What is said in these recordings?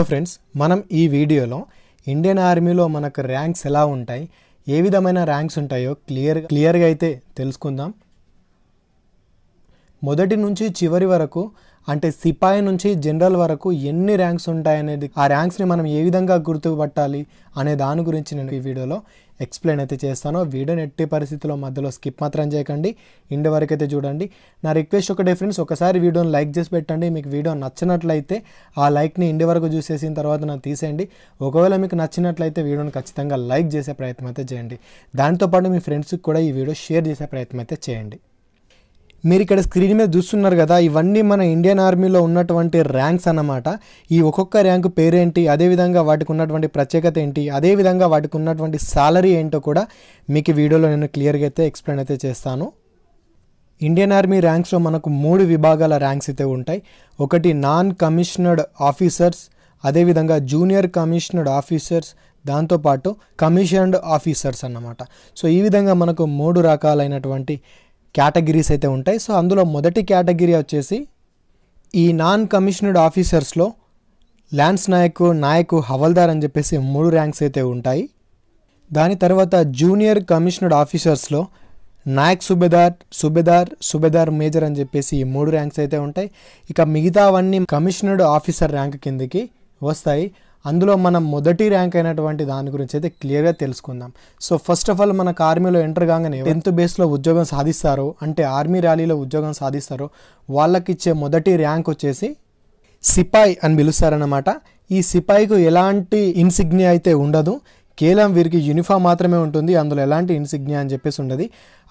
so friends మనం ఈ వీడియోలో ఇండియన్ ఆర్మీలో మనకు ర్యాంక్స్ ఎలా ఉంటాయి ఏ విధమైన ర్యాంక్స్ ఉంటాయో క్లియర్ క్లియర్గా అయితే తెలుసుకుందాం మొదటి నుంచి చివరి వరకు అంటే సిపాయి నుంచి జనరల్ వరకు ఎన్ని ర్యాంక్స్ ఉంటాయనేది ఆ ర్యాంక్స్ని మనం ఏ విధంగా గుర్తుపట్టాలి అనే దాని గురించి నేను ఈ వీడియోలో ఎక్స్ప్లెయిన్ అయితే చేస్తాను వీడియోని ఎట్టి పరిస్థితుల్లో మధ్యలో స్కిప్ మాత్రం చేయకండి ఇండి వరకు అయితే చూడండి నా రిక్వెస్ట్ ఒక ఫ్రెండ్స్ ఒకసారి వీడియోని లైక్ చేసి పెట్టండి మీకు వీడియో నచ్చినట్లయితే ఆ లైక్ని ఇండి వరకు చూసేసిన తర్వాత నాకు తీసేయండి ఒకవేళ మీకు నచ్చినట్లయితే వీడియోని ఖచ్చితంగా లైక్ చేసే ప్రయత్నం అయితే చేయండి దాంతోపాటు మీ ఫ్రెండ్స్కి కూడా ఈ వీడియో షేర్ చేసే ప్రయత్నం అయితే చేయండి మీరు ఇక్కడ స్క్రీన్ మీద చూస్తున్నారు కదా ఇవన్నీ మన ఇండియన్ ఆర్మీలో ఉన్నటువంటి ర్యాంక్స్ అన్నమాట ఈ ఒక్కొక్క ర్యాంక్ పేరేంటి అదేవిధంగా వాటికి ఉన్నటువంటి ప్రత్యేకత ఏంటి అదేవిధంగా వాటికి ఉన్నటువంటి సాలరీ ఏంటో కూడా మీకు వీడియోలో నేను క్లియర్గా అయితే ఎక్స్ప్లెయిన్ అయితే చేస్తాను ఇండియన్ ఆర్మీ ర్యాంక్స్లో మనకు మూడు విభాగాల ర్యాంక్స్ అయితే ఉంటాయి ఒకటి నాన్ కమిషనర్డ్ ఆఫీసర్స్ అదేవిధంగా జూనియర్ కమిషనర్డ్ ఆఫీసర్స్ దాంతోపాటు కమిషన్డ్ ఆఫీసర్స్ అన్నమాట సో ఈ విధంగా మనకు మూడు రకాలైనటువంటి కేటగిరీస్ అయితే ఉంటాయి సో అందులో మొదటి కేటగిరీ వచ్చేసి ఈ నాన్ కమిషనడ్ ఆఫీసర్స్లో ల్యాన్స్ నాయక్ నాయకు హవల్దార్ అని చెప్పేసి మూడు ర్యాంక్స్ అయితే ఉంటాయి దాని తర్వాత జూనియర్ కమిషనర్డ్ ఆఫీసర్స్లో నాయక్ సుబేదార్ సుబేదార్ సుబేదార్ మేజర్ అని చెప్పేసి ఈ మూడు ర్యాంక్స్ అయితే ఉంటాయి ఇక మిగతావన్నీ కమిషనర్డ్ ఆఫీసర్ ర్యాంక్ కిందకి వస్తాయి అందులో మనం మొదటి ర్యాంక్ అయినటువంటి దాని గురించి అయితే క్లియర్గా తెలుసుకుందాం సో ఫస్ట్ ఆఫ్ ఆల్ మనకు ఆర్మీలో ఎంటర్ కాగానే టెన్త్ బేస్లో ఉద్యోగం సాధిస్తారో అంటే ఆర్మీ ర్యాలీలో ఉద్యోగం సాధిస్తారో వాళ్ళకిచ్చే మొదటి ర్యాంక్ వచ్చేసి సిపాయి అని పిలుస్తారనమాట ఈ సిపాయికు ఎలాంటి ఇన్సిగ్ని అయితే ఉండదు కేవలం వీరికి యూనిఫామ్ మాత్రమే ఉంటుంది అందులో ఎలాంటి ఇన్సిగ్ని అని చెప్పేసి ఉండదు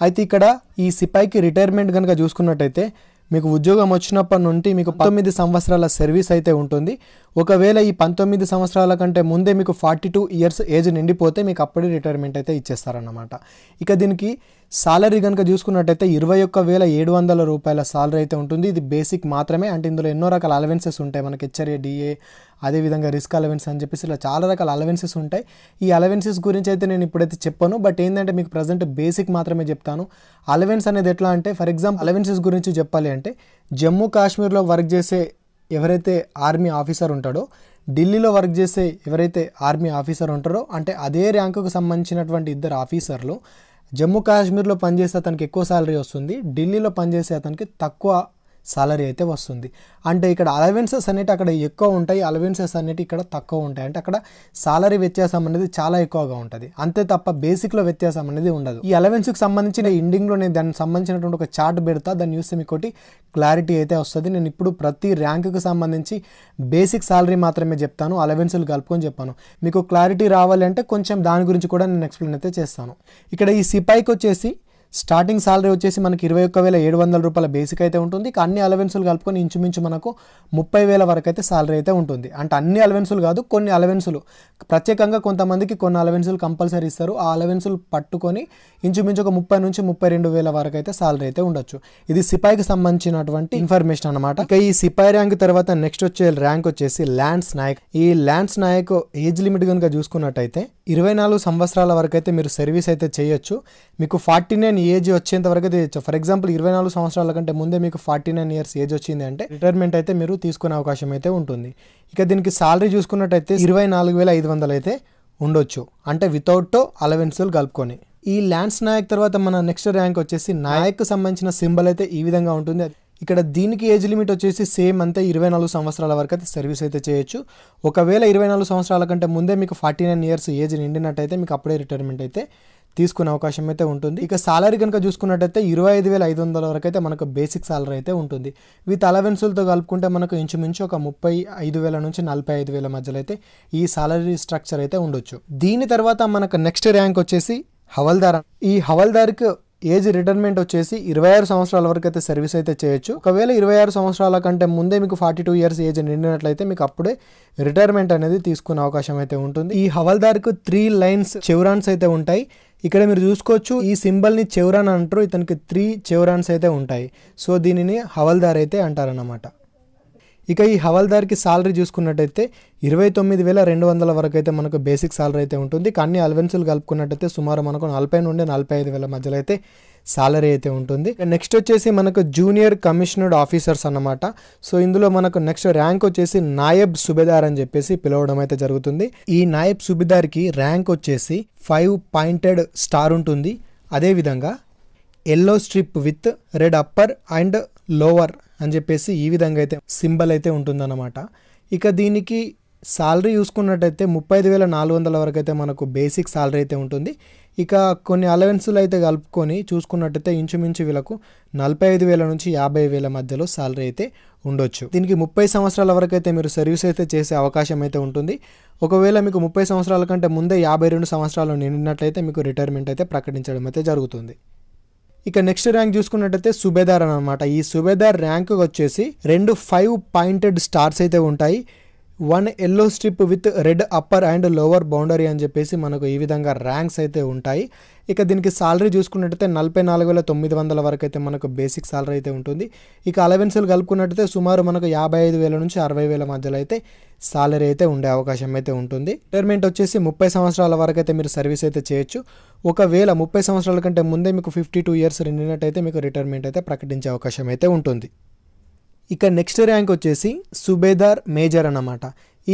అయితే ఇక్కడ ఈ సిపాయికి రిటైర్మెంట్ కనుక చూసుకున్నట్టయితే మీకు ఉద్యోగం వచ్చినప్పటి నుండి మీకు పంతొమ్మిది సంవత్సరాల సర్వీస్ అయితే ఉంటుంది ఒకవేళ ఈ పంతొమ్మిది సంవత్సరాల కంటే ముందే మీకు ఫార్టీ టూ ఇయర్స్ ఏజ్ నిండిపోతే మీకు అప్పుడే రిటైర్మెంట్ అయితే ఇచ్చేస్తారన్నమాట ఇక దీనికి సాలరీ కనుక చూసుకున్నట్టయితే ఇరవై ఒక్క వేల ఏడు వందల రూపాయల సాలరీ అయితే ఉంటుంది ఇది బేసిక్ మాత్రమే అంటే ఇందులో ఎన్నో రకాల అలవెన్సెస్ ఉంటాయి మనకి హెచ్ఆర్ఏ డిఏ అదేవిధంగా రిస్క్ అలవెన్స్ అని చెప్పేసి ఇలా చాలా రకాల అలవెన్సెస్ ఉంటాయి ఈ అలవెన్సెస్ గురించి అయితే నేను ఇప్పుడైతే చెప్పాను బట్ ఏంటంటే మీకు ప్రజెంట్ బేసిక్ మాత్రమే చెప్తాను అలవెన్స్ అనేది ఎట్లా అంటే ఫర్ ఎగ్జాంపుల్ అలవెన్సెస్ గురించి చెప్పాలి అంటే జమ్మూ కాశ్మీర్లో వర్క్ చేసే ఎవరైతే ఆర్మీ ఆఫీసర్ ఉంటాడో ఢిల్లీలో వర్క్ చేసే ఎవరైతే ఆర్మీ ఆఫీసర్ ఉంటారో అంటే అదే ర్యాంకుకు సంబంధించినటువంటి ఇద్దరు ఆఫీసర్లు జమ్మూ కాశ్మీర్లో పనిచేసే అతనికి ఎక్కువ శాలరీ వస్తుంది ఢిల్లీలో పనిచేసే అతనికి తక్కువ సాలరీ అయితే వస్తుంది అంటే ఇక్కడ అలవెన్సెస్ అనేవి అక్కడ ఎక్కువ ఉంటాయి అలవెన్సెస్ అనేవి ఇక్కడ తక్కువ ఉంటాయి అంటే అక్కడ సాలరీ వ్యత్యాసం అనేది చాలా ఎక్కువగా ఉంటుంది అంతే తప్ప బేసిక్లో వ్యత్యాసం అనేది ఉండదు ఈ అలవెన్స్కి సంబంధించిన ఇండింగ్లో నేను దానికి సంబంధించినటువంటి ఒక చార్ట్ పెడతా దాన్ని చూస్తే మీకు క్లారిటీ అయితే వస్తుంది నేను ఇప్పుడు ప్రతి ర్యాంకుకు సంబంధించి బేసిక్ సాలరీ మాత్రమే చెప్తాను అలవెన్సులు కలుపుకొని చెప్పాను మీకు క్లారిటీ రావాలంటే కొంచెం దాని గురించి కూడా నేను ఎక్స్ప్లెయిన్ అయితే చేస్తాను ఇక్కడ ఈ సిపాయికి వచ్చేసి స్టార్టింగ్ సాలరీ వచ్చేసి మనకి ఇరవై ఒక్క వేల ఏడు వందల రూపాయల బేసిక్ అయితే ఉంటుంది అన్ని అలవెన్సులు కలుపుకొని ఇంచుమించు మనకు ముప్పై వేల వరకు అయితే సాలరీ అయితే ఉంటుంది అంటే అన్ని అలవెన్సులు కాదు కొన్ని అలవెన్సులు ప్రత్యేకంగా కొంతమందికి కొన్ని అలవెన్సులు కంపల్సరీ ఇస్తారు ఆ అలవెన్సులు పట్టుకొని ఇంచుమించు ఒక ముప్పై నుంచి ముప్పై రెండు వేల వరకు అయితే సాలరీ అయితే ఉండొచ్చు ఇది సిపాయికి సంబంధించినటువంటి ఇన్ఫర్మేషన్ అనమాట ఇక ఈ సిపాయి ర్యాంక్ తర్వాత నెక్స్ట్ వచ్చే ర్యాంక్ వచ్చేసి ల్యాండ్స్ నాయక్ ఈ ల్యాండ్స్ నాయక్ ఏజ్ లిమిట్ కనుక చూసుకున్నట్టయితే ఇరవై నాలుగు సంవత్సరాల వరకు అయితే మీరు సర్వీస్ అయితే చేయొచ్చు మీకు ఫార్టీ నైన్ నైన్ ఏజ్ వచ్చేంత వరకు తీయచ్చు ఫర్ ఎగ్జాంపుల్ ఇరవై నాలుగు సంవత్సరాల కంటే ముందే మీకు ఫార్టీ నైన్ ఇయర్స్ ఏజ్ వచ్చింది అంటే రిటైర్మెంట్ అయితే మీరు తీసుకునే అవకాశం అయితే ఉంటుంది ఇక దీనికి సాలరీ చూసుకున్నట్టయితే ఇరవై నాలుగు వేల ఐదు వందలు అయితే ఉండొచ్చు అంటే వితౌట్ అలవెన్సులు కలుపుకొని ఈ ల్యాండ్స్ నాయక్ తర్వాత మన నెక్స్ట్ ర్యాంక్ వచ్చేసి నాయక్ సంబంధించిన సింబల్ అయితే ఈ విధంగా ఉంటుంది ఇక్కడ దీనికి ఏజ్ లిమిట్ వచ్చేసి సేమ్ అంతే ఇరవై నాలుగు సంవత్సరాల వరకు అయితే సర్వీస్ అయితే చేయొచ్చు ఒకవేళ ఇరవై నాలుగు సంవత్సరాల కంటే ముందే మీకు ఫార్టీ నైన్ ఇయర్స్ ఏజ్ నిండినట్టయితే మీకు అప్పుడే రిటైర్మెంట్ అయితే తీసుకునే అవకాశం అయితే ఉంటుంది ఇక సాలరీ కనుక చూసుకున్నట్టయితే ఇరవై ఐదు వేల ఐదు వందల వరకు అయితే మనకు బేసిక్ సాలరీ అయితే ఉంటుంది విత్ అలవెన్సులతో కలుపుకుంటే మనకు ఇంచుమించు ఒక ముప్పై ఐదు వేల నుంచి నలభై ఐదు వేల మధ్యలో అయితే ఈ సాలరీ స్ట్రక్చర్ అయితే ఉండొచ్చు దీని తర్వాత మనకు నెక్స్ట్ ర్యాంక్ వచ్చేసి హవల్దార్ ఈ హవల్దార్కి ఏజ్ రిటైర్మెంట్ వచ్చేసి ఇరవై ఆరు సంవత్సరాల వరకు అయితే సర్వీస్ అయితే చేయొచ్చు ఒకవేళ ఇరవై ఆరు సంవత్సరాల కంటే ముందే మీకు ఫార్టీ టూ ఇయర్స్ ఏజ్ నిండినట్లయితే మీకు అప్పుడే రిటైర్మెంట్ అనేది తీసుకునే అవకాశం అయితే ఉంటుంది ఈ హవల్దార్కు త్రీ లైన్స్ చెవురాన్స్ అయితే ఉంటాయి ఇక్కడ మీరు చూసుకోవచ్చు ఈ సింబల్ని చెవరాన్ అంటారు ఇతనికి త్రీ చెవరాన్స్ అయితే ఉంటాయి సో దీనిని హవల్దార్ అయితే అంటారన్నమాట ఇక ఈ హవల్దార్కి సాలరీ చూసుకున్నట్టయితే ఇరవై తొమ్మిది వేల రెండు వందల వరకు అయితే మనకు బేసిక్ సాలరీ అయితే ఉంటుంది కానీ అలవెన్సులు కలుపుకున్నట్టయితే సుమారు మనకు నలభై నుండి నలభై ఐదు వేల మధ్యలో అయితే సాలరీ అయితే ఉంటుంది నెక్స్ట్ వచ్చేసి మనకు జూనియర్ కమిషనర్డ్ ఆఫీసర్స్ అన్నమాట సో ఇందులో మనకు నెక్స్ట్ ర్యాంక్ వచ్చేసి నాయబ్ సుబేదార్ అని చెప్పేసి పిలవడం అయితే జరుగుతుంది ఈ నాయబ్ సుబేదార్కి ర్యాంక్ వచ్చేసి ఫైవ్ పాయింటెడ్ స్టార్ ఉంటుంది అదేవిధంగా yellow strip with red upper and lower అని చెప్పేసి ఈ విధంగా అయితే సింబల్ అయితే ఉంటుందన్నమాట ఇక దీనికి సాలరీ చూసుకున్నట్టయితే ముప్పై ఐదు వేల నాలుగు వందల వరకు అయితే మనకు బేసిక్ సాలరీ అయితే ఉంటుంది ఇక కొన్ని అలవెన్సులు అయితే కలుపుకొని చూసుకున్నట్టయితే ఇంచుమించు వీళ్ళకు నలభై ఐదు వేల నుంచి యాభై వేల మధ్యలో సాలరీ అయితే ఉండొచ్చు దీనికి ముప్పై సంవత్సరాల వరకు అయితే మీరు సర్వీస్ అయితే చేసే అవకాశం అయితే ఉంటుంది ఒకవేళ మీకు ముప్పై సంవత్సరాల కంటే ముందే యాభై రెండు సంవత్సరాలు నిండినట్లయితే మీకు రిటైర్మెంట్ అయితే ప్రకటించడం అయితే జరుగుతుంది ఇక నెక్స్ట్ ర్యాంక్ చూసుకున్నట్టయితే సుబేదార్ అనమాట ఈ సుబేదార్ ర్యాంక్ వచ్చేసి రెండు ఫైవ్ పాయింటెడ్ స్టార్స్ అయితే ఉంటాయి one yellow strip with red upper and lower boundary అని చెప్పేసి మనకు ఈ విధంగా ర్యాంక్స్ అయితే ఉంటాయి ఇక దీనికి సాలరీ చూసుకున్నట్టయితే నలభై నాలుగు వేల తొమ్మిది వందల వరకు అయితే మనకు బేసిక్ సాలరీ అయితే ఉంటుంది ఇక అలవెన్సులు కలుపుకున్నట్టయితే సుమారు మనకు యాభై ఐదు వేల నుంచి అరవై వేల మధ్యలో అయితే సాలరీ అయితే ఉండే అవకాశం అయితే ఉంటుంది రిటైర్మెంట్ వచ్చేసి ముప్పై సంవత్సరాల వరకు అయితే మీరు సర్వీస్ అయితే చేయొచ్చు ఒకవేళ ముప్పై సంవత్సరాల కంటే ముందే మీకు ఫిఫ్టీ టూ ఇయర్స్ నిండినట్టయితే మీకు రిటైర్మెంట్ అయితే ప్రకటించే అవకాశం అయితే ఉంటుంది ఇక నెక్స్ట్ ర్యాంక్ వచ్చేసి సుబేదార్ మేజర్ అన్నమాట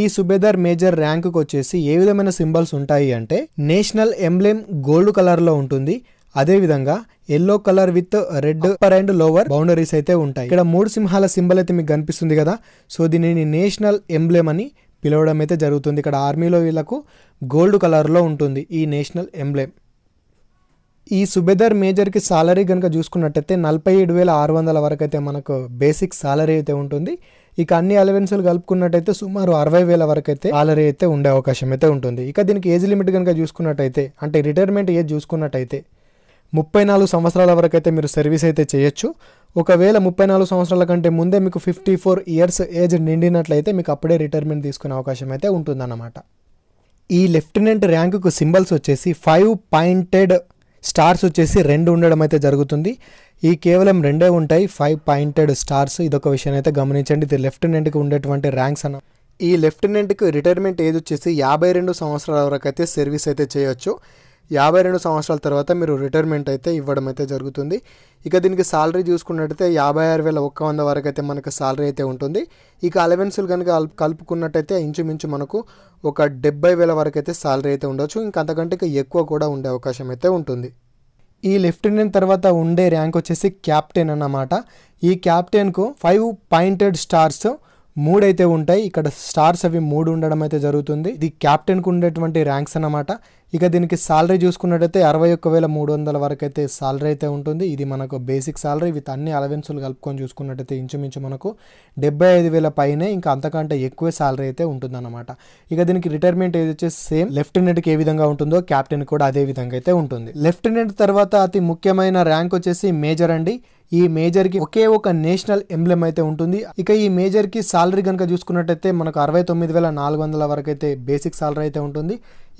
ఈ సుబేదార్ మేజర్ ర్యాంకుకు వచ్చేసి ఏ విధమైన సింబల్స్ ఉంటాయి అంటే నేషనల్ ఎంబ్లెమ్ గోల్డ్ కలర్లో ఉంటుంది అదేవిధంగా yellow colour with red upper and lower boundaries అయితే ఉంటాయి ఇక్కడ మూడు సింహాల సింబల్ అయితే మీకు కనిపిస్తుంది కదా సో దీనిని నేషనల్ ఎంబ్లెమ్ అని పిలవడం అయితే జరుగుతుంది ఇక్కడ ఆర్మీలో వీళ్ళకు గోల్డ్ కలర్లో ఉంటుంది ఈ నేషనల్ ఎంబ్లెమ్ ఈ సుబేదార్ మేజర్కి సాలరీ కనుక చూసుకున్నట్టయితే నలభై ఏడు వేల ఆరు వందల వరకు అయితే మనకు బేసిక్ సాలరీ అయితే ఉంటుంది ఇక అన్ని అలవెన్సులు కలుపుకున్నట్టయితే సుమారు అరవై వేల వరకు అయితే సాలరీ అయితే ఉండే అవకాశం అయితే ఉంటుంది ఇక దీనికి ఏజ్ లిమిట్ కనుక చూసుకున్నట్టయితే అంటే రిటైర్మెంట్ ఏజ్ చూసుకున్నట్టయితే ముప్పై నాలుగు సంవత్సరాల వరకు అయితే మీరు సర్వీస్ అయితే చేయొచ్చు ఒకవేళ ముప్పై నాలుగు సంవత్సరాల కంటే ముందే మీకు ఫిఫ్టీ ఫోర్ ఇయర్స్ ఏజ్ నిండినట్లయితే మీకు అప్పుడే రిటైర్మెంట్ తీసుకునే అవకాశం అయితే ఉంటుందన్నమాట ఈ లెఫ్టినెంట్ ర్యాంకుకు సింబల్స్ వచ్చేసి ఫైవ్ పాయింటెడ్ స్టార్స్ వచ్చేసి రెండు ఉండడం అయితే జరుగుతుంది ఈ కేవలం రెండే ఉంటాయి ఫైవ్ పాయింటెడ్ స్టార్స్ ఇదొక విషయం అయితే గమనించండి ఇది లెఫ్టినెంట్కి ఉండేటువంటి ర్యాంక్స్ అన్న ఈ లెఫ్టినెంట్కి రిటైర్మెంట్ ఏజ్ వచ్చేసి యాభై రెండు సంవత్సరాల వరకు అయితే సర్వీస్ అయితే చేయొచ్చు యాభై రెండు సంవత్సరాల తర్వాత మీరు రిటైర్మెంట్ అయితే ఇవ్వడం అయితే జరుగుతుంది ఇక దీనికి సాలరీ చూసుకున్నట్టయితే యాభై ఆరు వేల ఒక్క వంద వరకు అయితే మనకు సాలరీ అయితే ఉంటుంది ఇక అలవెన్సులు కనుక కలుపుకున్నట్టయితే ఇంచుమించు మనకు ఒక డెబ్బై వేల వరకు అయితే సాలరీ అయితే ఉండొచ్చు ఇంకంతకంటే ఎక్కువ కూడా ఉండే అవకాశం అయితే ఉంటుంది ఈ లెఫ్టినెంట్ తర్వాత ఉండే ర్యాంక్ వచ్చేసి క్యాప్టెన్ అన్నమాట ఈ క్యాప్టెన్కు ఫైవ్ పాయింటెడ్ స్టార్స్ మూడైతే ఉంటాయి ఇక్కడ స్టార్స్ అవి మూడు ఉండడం అయితే జరుగుతుంది ఇది క్యాప్టెన్కు ఉండేటువంటి ర్యాంక్స్ అన్నమాట ఇక దీనికి సాలరీ చూసుకున్నట్టయితే అరవై ఒక్క వేల మూడు వందల వరకు అయితే సాలరీ అయితే ఉంటుంది ఇది మనకు బేసిక్ సాలరీ విత్ అన్ని అలవెన్సులు కలుపుకొని చూసుకున్నట్టయితే ఇంచుమించు మనకు డెబ్బై ఐదు వేల పైనే ఇంకా అంతకంటే ఎక్కువ సాలరీ అయితే ఉంటుందన్నమాట ఇక దీనికి రిటైర్మెంట్ ఏది వచ్చేసి సేమ్ లెఫ్టినెంట్కి ఏ విధంగా ఉంటుందో క్యాప్టెన్ కూడా అదే విధంగా అయితే ఉంటుంది లెఫ్టినెంట్ తర్వాత అతి ముఖ్యమైన ర్యాంక్ వచ్చేసి మేజర్ అండి ఈ మేజర్కి ఒకే ఒక నేషనల్ ఎంబ్లెమ్ అయితే ఉంటుంది ఇక ఈ మేజర్కి సాలరీ కనుక చూసుకున్నట్టయితే మనకు అరవై తొమ్మిది వేల నాలుగు వందల వరకు అయితే బేసిక్ సాలరీ అయితే ఉంటుంది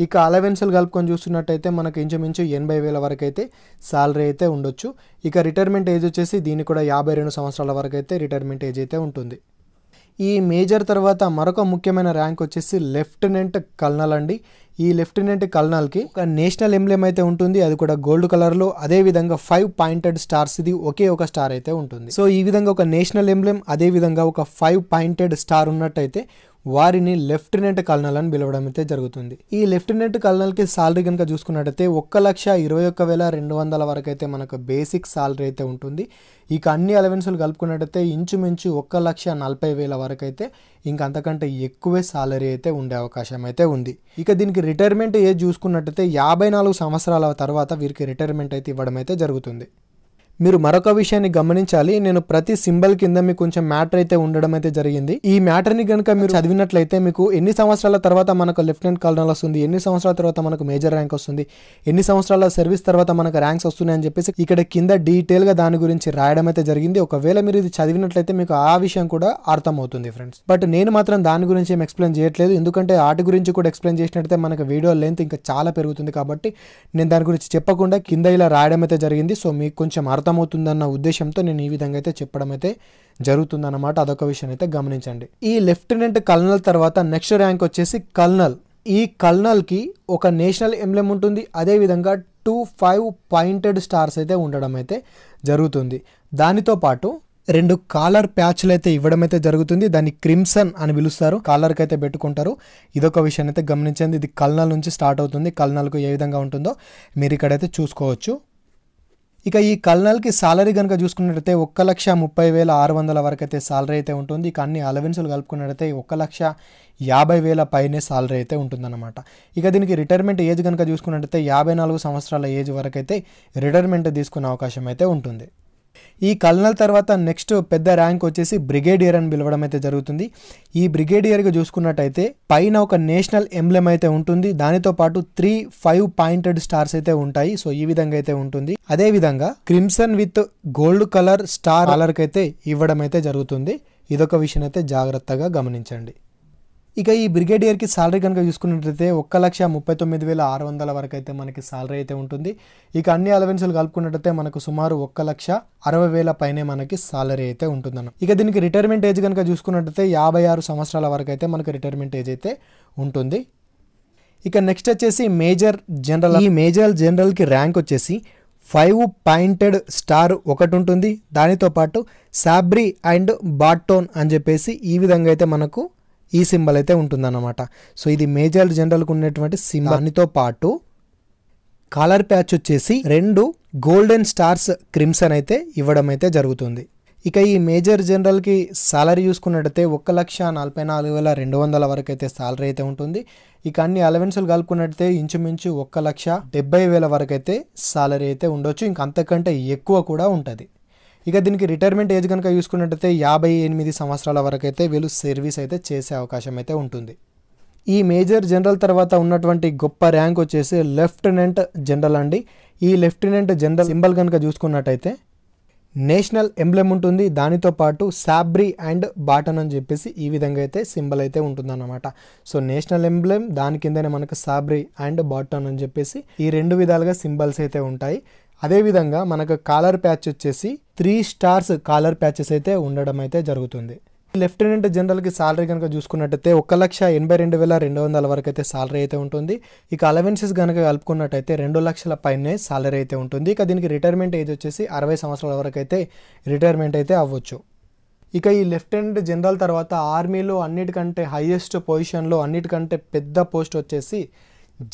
ఇక అలవెన్సులు కలుపుకొని చూస్తున్నట్టయితే మనకు ఇంచుమించు ఎనభై వేల వరకు అయితే సాలరీ అయితే ఉండొచ్చు ఇక రిటైర్మెంట్ ఏజ్ వచ్చేసి దీనికి కూడా యాభై రెండు సంవత్సరాల వరకు అయితే రిటైర్మెంట్ ఏజ్ అయితే ఉంటుంది ఈ మేజర్ తర్వాత మరొక ముఖ్యమైన ర్యాంక్ వచ్చేసి లెఫ్టినెంట్ కల్నల్ అండి ఈ లెఫ్టినెంట్ కల్నల్కి ఒక నేషనల్ ఎంబ్లెమ్ అయితే ఉంటుంది అది కూడా గోల్డ్ కలర్లో అదే విధంగా ఫైవ్ పాయింటెడ్ స్టార్స్ ఇది ఒకే ఒక స్టార్ అయితే ఉంటుంది సో ఈ విధంగా ఒక నేషనల్ ఎంబ్లెమ్ అదే విధంగా ఒక ఫైవ్ పాయింటెడ్ స్టార్ ఉన్నట్టయితే వారిని లెఫ్టినెంట్ కల్నల్ అని పిలవడం అయితే జరుగుతుంది ఈ లెఫ్టినెంట్ కల్నల్కి సాలరీ కనుక చూసుకున్నట్టయితే ఒక్క లక్ష ఇరవై ఒక్క వేల రెండు వందల వరకు అయితే మనకు బేసిక్ సాలరీ అయితే ఉంటుంది ఇక అన్ని అలవెన్సులు కలుపుకున్నట్టయితే ఇంచుమించు ఒక్క లక్ష నలభై వేల వరకు అయితే ఇంక అంతకంటే ఎక్కువే సాలరీ అయితే ఉండే అవకాశం అయితే ఉంది ఇక దీనికి రిటైర్మెంట్ ఏజ్ చూసుకున్నట్టయితే యాభై నాలుగు సంవత్సరాల తర్వాత వీరికి రిటైర్మెంట్ అయితే ఇవ్వడం అయితే జరుగుతుంది మీరు మరొక విషయాన్ని గమనించాలి నేను ప్రతి సింబల్ కింద మీకు కొంచెం మ్యాటర్ అయితే ఉండడం అయితే జరిగింది ఈ మ్యాటర్ని కనుక మీరు చదివినట్లయితే మీకు ఎన్ని సంవత్సరాల తర్వాత మనకు లెఫ్టినెంట్ కల్నల్ వస్తుంది ఎన్ని సంవత్సరాల తర్వాత మనకు మేజర్ ర్యాంక్ వస్తుంది ఎన్ని సంవత్సరాల సర్వీస్ తర్వాత మనకు ర్యాంక్స్ వస్తున్నాయని చెప్పేసి ఇక్కడ కింద డీటెయిల్గా దాని గురించి రాయడం అయితే జరిగింది ఒకవేళ మీరు ఇది చదివినట్లయితే మీకు ఆ విషయం కూడా అర్థం అవుతుంది ఫ్రెండ్స్ బట్ నేను మాత్రం దాని గురించి ఏం ఎక్స్ప్లెయిన్ చేయట్లేదు ఎందుకంటే ఆటి గురించి కూడా ఎక్స్ప్లెయిన్ చేసినట్లయితే మనకు వీడియో లెంత్ ఇంకా చాలా పెరుగుతుంది కాబట్టి నేను దాని గురించి చెప్పకుండా కింద ఇలా రాయడం అయితే జరిగింది సో మీకు కొంచెం అర్థం అర్థమవుతుందన్న ఉద్దేశంతో నేను ఈ విధంగా అయితే చెప్పడం అయితే జరుగుతుందన్నమాట అదొక విషయం అయితే గమనించండి ఈ లెఫ్టినెంట్ కల్నల్ తర్వాత నెక్స్ట్ ర్యాంక్ వచ్చేసి కల్నల్ ఈ కల్నల్కి ఒక నేషనల్ ఎంబ్లెమ్ ఉంటుంది అదేవిధంగా టూ ఫైవ్ పాయింటెడ్ స్టార్స్ అయితే ఉండడం అయితే జరుగుతుంది దానితో పాటు రెండు కాలర్ ప్యాచ్లు అయితే ఇవ్వడం అయితే జరుగుతుంది దాన్ని క్రిమ్సన్ అని పిలుస్తారు కాలర్కి అయితే పెట్టుకుంటారు ఇదొక విషయాన్ని అయితే గమనించండి ఇది కల్నల్ నుంచి స్టార్ట్ అవుతుంది కల్నల్కు ఏ విధంగా ఉంటుందో మీరు ఇక్కడైతే చూసుకోవచ్చు ఇక ఈ కల్నల్కి సాలరీ కనుక చూసుకున్నట్టయితే ఒక్క లక్ష ముప్పై వేల ఆరు వందల వరకు అయితే సాలరీ అయితే ఉంటుంది ఇక అన్ని అలవెన్సులు కలుపుకున్నట్టయితే ఒక్క లక్ష యాభై వేల పైనే సాలరీ అయితే ఉంటుందన్నమాట ఇక దీనికి రిటైర్మెంట్ ఏజ్ కనుక చూసుకున్నట్టయితే యాభై నాలుగు సంవత్సరాల ఏజ్ వరకు అయితే రిటైర్మెంట్ తీసుకునే అవకాశం అయితే ఉంటుంది ఈ కల్నల్ తర్వాత నెక్స్ట్ పెద్ద ర్యాంక్ వచ్చేసి బ్రిగేడియర్ అని పిలవడం అయితే జరుగుతుంది ఈ బ్రిగేడియర్గా చూసుకున్నట్టయితే పైన ఒక నేషనల్ ఎంబ్లెమ్ అయితే ఉంటుంది దానితో పాటు త్రీ ఫైవ్ పాయింటెడ్ స్టార్స్ అయితే ఉంటాయి సో ఈ విధంగా అయితే ఉంటుంది అదే విధంగా crimson with gold colour star కలర్కి అయితే ఇవ్వడం అయితే జరుగుతుంది ఇదొక విషయం అయితే జాగ్రత్తగా గమనించండి ఇక ఈ బ్రిగేడియర్కి సాలరీ కనుక చూసుకున్నట్లయితే ఒక్క లక్ష ముప్పై తొమ్మిది వేల ఆరు వందల వరకు అయితే మనకి సాలరీ అయితే ఉంటుంది ఇక అన్ని అలవెన్సులు కలుపుకున్నట్లయితే మనకు సుమారు ఒక్క లక్ష అరవై వేల పైనే మనకి సాలరీ అయితే ఉంటుందన్న ఇక దీనికి రిటైర్మెంట్ ఏజ్ కనుక చూసుకున్నట్లయితే యాభై ఆరు సంవత్సరాల వరకు అయితే మనకు రిటైర్మెంట్ ఏజ్ అయితే ఉంటుంది ఇక నెక్స్ట్ వచ్చేసి మేజర్ జనరల్ ఈ మేజర్ జనరల్కి ర్యాంక్ వచ్చేసి ఫైవ్ పాయింటెడ్ స్టార్ ఒకటి ఉంటుంది దానితో పాటు సాబ్రీ అండ్ బాట్టోన్ అని చెప్పేసి ఈ విధంగా అయితే మనకు ఈ సింబల్ అయితే ఉంటుందన్నమాట సో ఇది మేజర్ జనరల్కి ఉన్నటువంటి సింబానితో పాటు కాలర్ ప్యాచ్ వచ్చేసి రెండు గోల్డెన్ స్టార్స్ క్రిమ్సన్ అయితే ఇవ్వడం అయితే జరుగుతుంది ఇక ఈ మేజర్ జనరల్కి సాలరీ చూసుకున్నట్టయితే ఒక లక్ష నలభై నాలుగు వేల రెండు వందల వరకు అయితే సాలరీ అయితే ఉంటుంది ఇక అన్ని అలవెన్సులు కలుపుకున్నట్టయితే ఇంచుమించు ఒక్క లక్ష డెబ్బై వేల వరకు అయితే సాలరీ అయితే ఉండొచ్చు ఇంక అంతకంటే ఎక్కువ కూడా ఉంటుంది ఇక దీనికి రిటైర్మెంట్ ఏజ్ కనుక చూసుకున్నట్టయితే యాభై ఎనిమిది సంవత్సరాల వరకు అయితే వీళ్ళు సర్వీస్ అయితే చేసే అవకాశం అయితే ఉంటుంది ఈ మేజర్ జనరల్ తర్వాత ఉన్నటువంటి గొప్ప ర్యాంక్ వచ్చేసి లెఫ్టినెంట్ జనరల్ అండి ఈ లెఫ్టినెంట్ జనరల్ సింబల్ కనుక చూసుకున్నట్టయితే నేషనల్ ఎంబ్లెమ్ ఉంటుంది దానితో పాటు సాబ్రీ అండ్ బాటన్ అని చెప్పేసి ఈ విధంగా అయితే సింబల్ అయితే ఉంటుందన్నమాట సో నేషనల్ ఎంబ్లెమ్ దాని కిందనే మనకు సాబ్రీ అండ్ బాటన్ అని చెప్పేసి ఈ రెండు విధాలుగా సింబల్స్ అయితే ఉంటాయి అదేవిధంగా మనకు కాలర్ ప్యాచ్ వచ్చేసి త్రీ స్టార్స్ కాలర్ ప్యాచెస్ అయితే ఉండడం అయితే జరుగుతుంది లెఫ్టినెంట్ జనరల్కి సాలరీ కనుక చూసుకున్నట్టయితే ఒక లక్ష ఎనభై రెండు వేల రెండు వందల వరకు అయితే సాలరీ అయితే ఉంటుంది ఇక అలవెన్సెస్ కనుక కలుపుకున్నట్టయితే రెండు లక్షల పైనే సాలరీ అయితే ఉంటుంది ఇక దీనికి రిటైర్మెంట్ ఏజ్ వచ్చేసి అరవై సంవత్సరాల వరకు అయితే రిటైర్మెంట్ అయితే అవ్వచ్చు ఇక ఈ లెఫ్టినెంట్ జనరల్ తర్వాత ఆర్మీలో అన్నిటికంటే హైయెస్ట్ పొజిషన్లో అన్నిటికంటే పెద్ద పోస్ట్ వచ్చేసి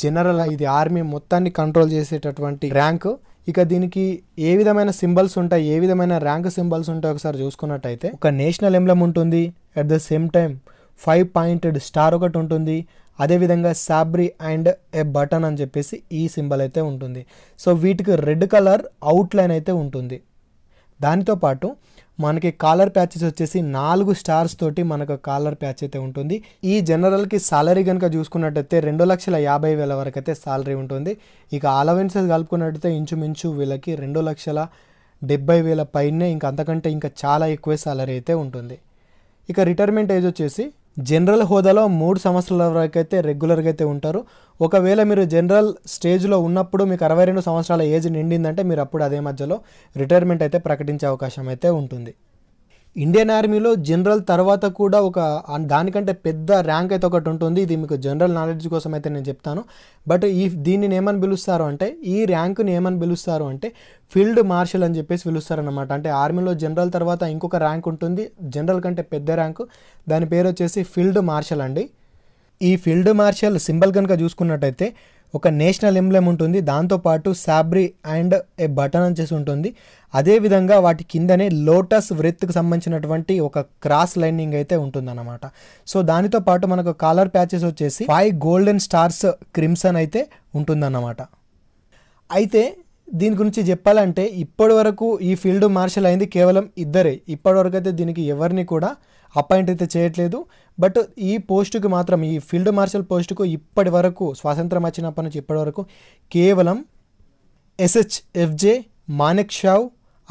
జనరల్ ఇది ఆర్మీ మొత్తాన్ని కంట్రోల్ చేసేటటువంటి ర్యాంకు ఇక దీనికి ఏ విధమైన సింబల్స్ ఉంటాయి ఏ విధమైన ర్యాంక్ సింబల్స్ ఉంటాయి ఒకసారి చూసుకున్నట్టయితే ఒక నేషనల్ ఎంబ్లం ఉంటుంది at the same time five pointed star ఒకటి ఉంటుంది అదేవిధంగా శాబ్రి అండ్ ఎ బటన్ అని చెప్పేసి ఈ సింబల్ అయితే ఉంటుంది సో వీటికి రెడ్ కలర్ అవుట్లైన్ అయితే ఉంటుంది దానితో పాటు మనకి కాలర్ ప్యాచెస్ వచ్చేసి నాలుగు స్టార్స్ తోటి మనకు కాలర్ ప్యాచ్ అయితే ఉంటుంది ఈ జనరల్కి సాలరీ కనుక చూసుకున్నట్టయితే రెండు లక్షల యాభై వేల వరకు అయితే సాలరీ ఉంటుంది ఇక అలవెన్సెస్ కలుపుకున్నట్టయితే ఇంచుమించు వీళ్ళకి రెండు లక్షల డెబ్బై వేల పైనే ఇంకా అంతకంటే ఇంకా చాలా ఎక్కువ సాలరీ అయితే ఉంటుంది ఇక రిటైర్మెంట్ ఏజ్ వచ్చేసి జనరల్ హోదాలో మూడు సంవత్సరాల వరకు అయితే రెగ్యులర్గా అయితే ఉంటారు ఒకవేళ మీరు జనరల్ స్టేజ్లో ఉన్నప్పుడు మీకు అరవై రెండు సంవత్సరాల ఏజ్ నిండిందంటే మీరు అప్పుడు అదే మధ్యలో రిటైర్మెంట్ అయితే ప్రకటించే అవకాశం అయితే ఉంటుంది ఇండియన్ ఆర్మీలో జనరల్ తర్వాత కూడా ఒక దానికంటే పెద్ద ర్యాంక్ అయితే ఒకటి ఉంటుంది ఇది మీకు జనరల్ నాలెడ్జ్ కోసం అయితే నేను చెప్తాను బట్ ఈ దీనిని ఏమని పిలుస్తారు అంటే ఈ ర్యాంకుని ఏమని పిలుస్తారు అంటే ఫీల్డ్ మార్షల్ అని చెప్పేసి పిలుస్తారనమాట అంటే ఆర్మీలో జనరల్ తర్వాత ఇంకొక ర్యాంక్ ఉంటుంది జనరల్ కంటే పెద్ద ర్యాంకు దాని పేరు వచ్చేసి ఫీల్డ్ మార్షల్ అండి ఈ ఫీల్డ్ మార్షల్ సింబల్ కనుక చూసుకున్నట్టయితే ఒక నేషనల్ ఎంబ్లెమ్ ఉంటుంది దాంతోపాటు శాబ్రీ అండ్ ఏ బటన్ చేసి ఉంటుంది అదేవిధంగా వాటి కిందనే లోటస్ వృత్కి సంబంధించినటువంటి ఒక క్రాస్ లైనింగ్ అయితే ఉంటుందన్నమాట సో దానితో పాటు మనకు కాలర్ ప్యాచెస్ వచ్చేసి ఫైవ్ గోల్డెన్ స్టార్స్ క్రిమ్సన్ అయితే ఉంటుందన్నమాట అయితే దీని గురించి చెప్పాలంటే ఇప్పటి వరకు ఈ ఫీల్డ్ మార్షల్ అయింది కేవలం ఇద్దరే ఇప్పటి వరకు అయితే దీనికి ఎవరిని కూడా అపాయింట్ అయితే చేయట్లేదు బట్ ఈ పోస్టుకి మాత్రం ఈ ఫీల్డ్ మార్షల్ పోస్టుకు ఇప్పటి వరకు స్వాతంత్రం వచ్చినప్పటి నుంచి ఇప్పటి వరకు కేవలం S H F J Manekshaw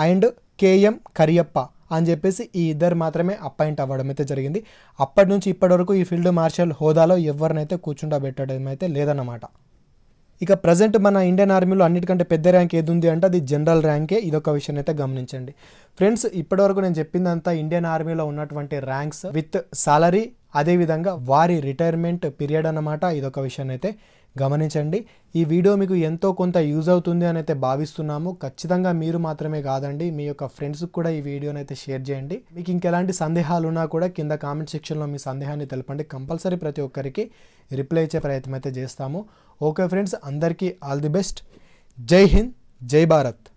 and K M Cariappa అని చెప్పేసి ఈ ఇద్దరు మాత్రమే అపాయింట్ అవ్వడం అయితే జరిగింది అప్పటి నుంచి ఇప్పటి వరకు ఈ ఫీల్డ్ మార్షల్ హోదాలో ఎవరినైతే కూర్చుండబెట్టడం అయితే లేదన్నమాట ఇక ప్రజెంట్ మన ఇండియన్ ఆర్మీలో అన్నిటికంటే పెద్ద ర్యాంక్ ఏది ఉంది అంటే అది జనరల్ ర్యాంకే ఇదొక విషయం అయితే గమనించండి ఫ్రెండ్స్ ఇప్పటివరకు నేను చెప్పిందంతా ఇండియన్ ఆర్మీలో ఉన్నటువంటి ర్యాంక్స్ విత్ సాలరీ అదేవిధంగా వారి రిటైర్మెంట్ పీరియడ్ అన్నమాట ఇదొక విషయాన్ని అయితే గమనించండి ఈ వీడియో మీకు ఎంతో కొంత యూజ్ అవుతుంది అని అయితే భావిస్తున్నాము ఖచ్చితంగా మీరు మాత్రమే కాదండి మీ యొక్క ఫ్రెండ్స్కి కూడా ఈ వీడియోని అయితే షేర్ చేయండి మీకు ఇంకెలాంటి సందేహాలు ఉన్నా కూడా కింద కామెంట్ సెక్షన్లో మీ సందేహాన్ని తెలపండి కంపల్సరీ ప్రతి ఒక్కరికి రిప్లై ఇచ్చే ప్రయత్నం అయితే చేస్తాము ఓకే ఫ్రెండ్స్ అందరికీ ఆల్ ది బెస్ట్ జై హింద్ జై భారత్